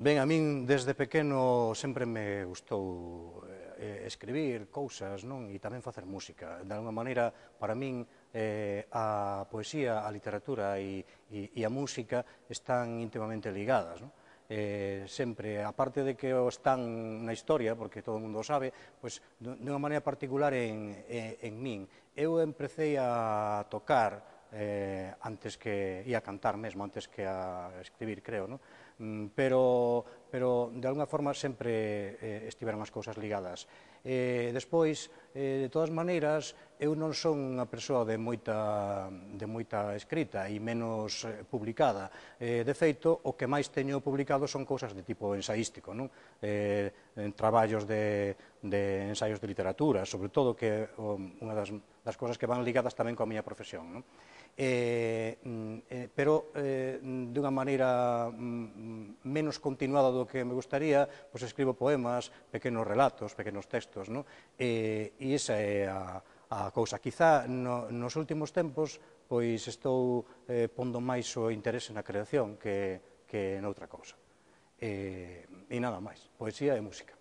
Ben, a min desde pequeno sempre me gustou eh, eh, escribir cousas, non? E tamén facer música. De alguma maneira, para min, eh, a poesía, a literatura e, e, e a música están íntimamente ligadas, non? eh, sempre, aparte de que están na historia, porque todo o mundo o sabe, pois, de unha maneira particular en, en, en min. Eu empecé a tocar eh, antes que, ia cantar mesmo, antes que a escribir, creo, ¿no? Mm, pero pero de alguna forma sempre eh, estiveron as cousas ligadas. Eh, despois, eh, de todas maneiras, eu non son unha persoa de moita, de moita escrita e menos eh, publicada. Eh, de feito, o que máis teño publicado son cousas de tipo ensaístico, non? Eh, en traballos de, de ensaios de literatura, sobre todo que o, unha das, das cousas que van ligadas tamén coa miña profesión. Non? Eh, mm, eh, pero eh, dunha maneira mm, menos continuada do que me gustaría, pois escribo poemas, pequenos relatos, pequenos textos, non? E, eh, e esa é a, a cousa. Quizá no, nos últimos tempos pois estou eh, pondo máis o interese na creación que, que noutra cousa. E, eh, e nada máis, poesía e música.